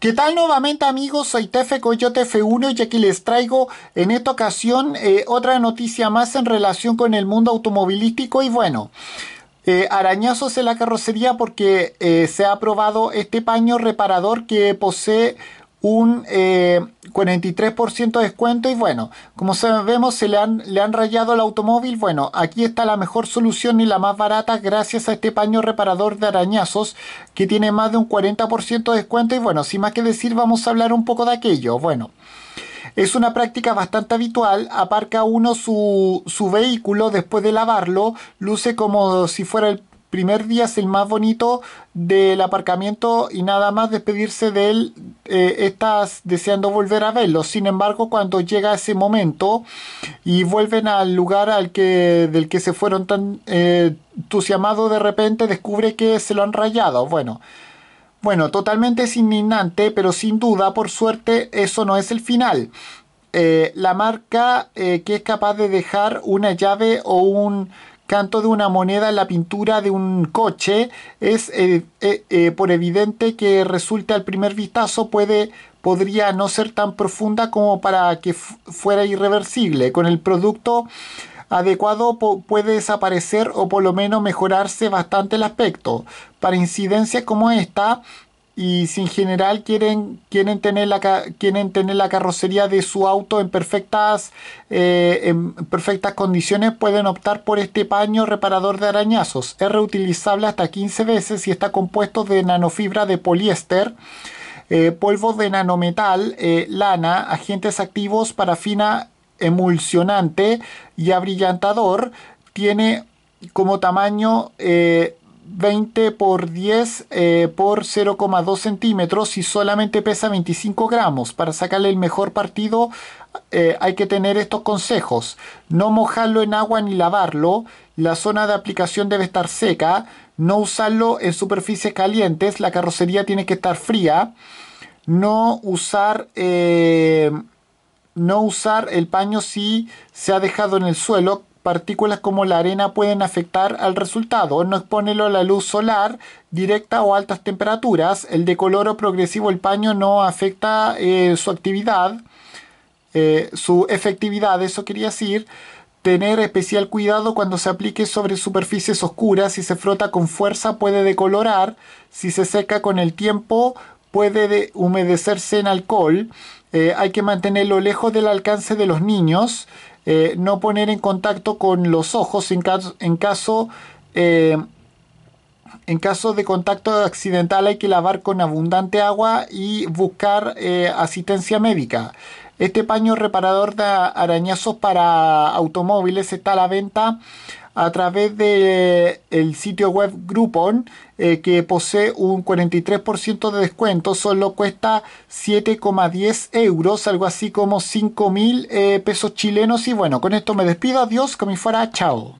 ¿Qué tal nuevamente amigos? Soy Tefe Coyote F1 y aquí les traigo en esta ocasión eh, otra noticia más en relación con el mundo automovilístico y bueno, eh, arañazos en la carrocería porque eh, se ha aprobado este paño reparador que posee un 43% eh, de descuento y bueno, como vemos se le han, le han rayado el automóvil, bueno, aquí está la mejor solución y la más barata gracias a este paño reparador de arañazos que tiene más de un 40% de descuento y bueno, sin más que decir vamos a hablar un poco de aquello, bueno. Es una práctica bastante habitual, aparca uno su, su vehículo después de lavarlo, luce como si fuera el primer día es el más bonito del aparcamiento y nada más despedirse de él eh, estás deseando volver a verlo Sin embargo, cuando llega ese momento y vuelven al lugar al que, del que se fueron tan eh, entusiasmados, de repente descubre que se lo han rayado. Bueno, bueno, totalmente es indignante, pero sin duda, por suerte, eso no es el final. Eh, la marca eh, que es capaz de dejar una llave o un Canto de una moneda en la pintura de un coche es eh, eh, eh, por evidente que resulta al primer vistazo puede podría no ser tan profunda como para que fuera irreversible. Con el producto adecuado puede desaparecer o por lo menos mejorarse bastante el aspecto. Para incidencias como esta, y si en general quieren, quieren, tener la, quieren tener la carrocería de su auto en perfectas, eh, en perfectas condiciones, pueden optar por este paño reparador de arañazos. Es reutilizable hasta 15 veces y está compuesto de nanofibra de poliéster. Eh, polvo de nanometal, eh, lana, agentes activos, parafina emulsionante y abrillantador. Tiene como tamaño 20 por 10 eh, por 0,2 centímetros y solamente pesa 25 gramos. Para sacarle el mejor partido eh, hay que tener estos consejos. No mojarlo en agua ni lavarlo. La zona de aplicación debe estar seca. No usarlo en superficies calientes. La carrocería tiene que estar fría. No usar... Eh, no usar el paño si se ha dejado en el suelo Partículas como la arena pueden afectar al resultado, no exponerlo a la luz solar directa o altas temperaturas, el decoloro progresivo del paño no afecta eh, su actividad, eh, su efectividad, eso quería decir, tener especial cuidado cuando se aplique sobre superficies oscuras, si se frota con fuerza puede decolorar, si se seca con el tiempo puede humedecerse en alcohol, eh, hay que mantenerlo lejos del alcance de los niños, eh, no poner en contacto con los ojos eh, en caso, de contacto accidental hay que lavar con abundante agua y buscar eh, asistencia médica. Este paño reparador de arañazos para automóviles está a la venta a través del sitio web Groupon eh, que posee un 43% de descuento, solo cuesta 7,10 euros, algo así como 5 mil eh, pesos chilenos. Y bueno, con esto me despido, adiós, me fuera, chao.